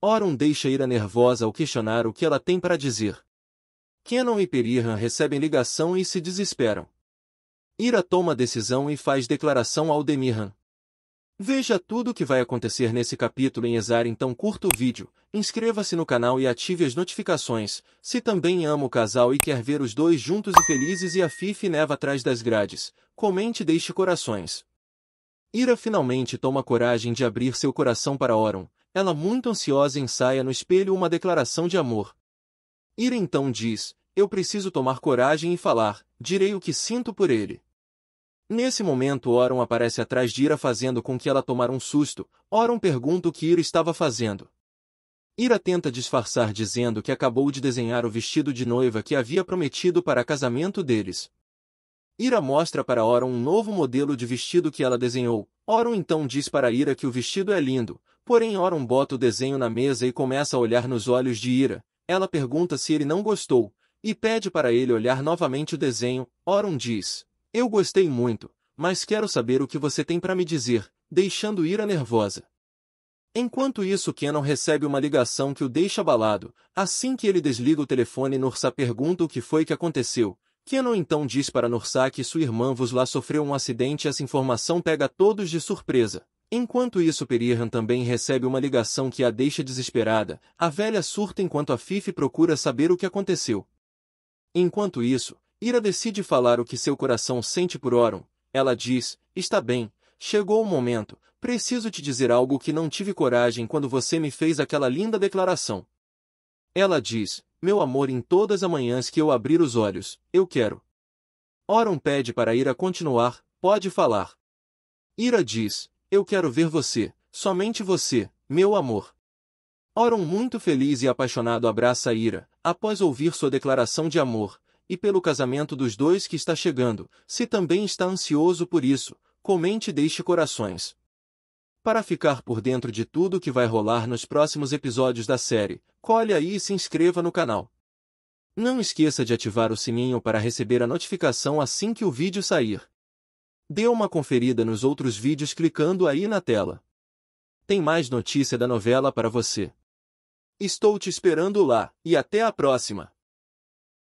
Oron deixa Ira nervosa ao questionar o que ela tem para dizer. Kenon e Perihan recebem ligação e se desesperam. Ira toma decisão e faz declaração ao Demirhan. Veja tudo o que vai acontecer nesse capítulo em Exar então tão curto vídeo, inscreva-se no canal e ative as notificações, se também ama o casal e quer ver os dois juntos e felizes e a Fifi neva atrás das grades, comente e deixe corações. Ira finalmente toma coragem de abrir seu coração para Oron, ela muito ansiosa ensaia no espelho uma declaração de amor. Ira então diz, eu preciso tomar coragem e falar, direi o que sinto por ele. Nesse momento Oron aparece atrás de Ira fazendo com que ela tomar um susto, Oron pergunta o que Ira estava fazendo. Ira tenta disfarçar dizendo que acabou de desenhar o vestido de noiva que havia prometido para casamento deles. Ira mostra para Oron um novo modelo de vestido que ela desenhou. Oron então diz para Ira que o vestido é lindo, Porém Oron bota o desenho na mesa e começa a olhar nos olhos de Ira. Ela pergunta se ele não gostou, e pede para ele olhar novamente o desenho. Oron diz, eu gostei muito, mas quero saber o que você tem para me dizer, deixando Ira nervosa. Enquanto isso Kenan recebe uma ligação que o deixa abalado, assim que ele desliga o telefone Nursa pergunta o que foi que aconteceu, Kenan então diz para Nursa que sua irmã Vusla sofreu um acidente e essa informação pega todos de surpresa. Enquanto isso Perihan também recebe uma ligação que a deixa desesperada, a velha surta enquanto a Fifi procura saber o que aconteceu. Enquanto isso, Ira decide falar o que seu coração sente por Oron. Ela diz, está bem, chegou o momento, preciso te dizer algo que não tive coragem quando você me fez aquela linda declaração. Ela diz, meu amor em todas as manhãs que eu abrir os olhos, eu quero. Oron pede para Ira continuar, pode falar. Ira diz, eu quero ver você, somente você, meu amor. Oron muito feliz e apaixonado abraça Ira, após ouvir sua declaração de amor, e pelo casamento dos dois que está chegando, se também está ansioso por isso, comente e deixe corações. Para ficar por dentro de tudo que vai rolar nos próximos episódios da série, colhe aí e se inscreva no canal. Não esqueça de ativar o sininho para receber a notificação assim que o vídeo sair. Dê uma conferida nos outros vídeos clicando aí na tela. Tem mais notícia da novela para você. Estou te esperando lá, e até a próxima!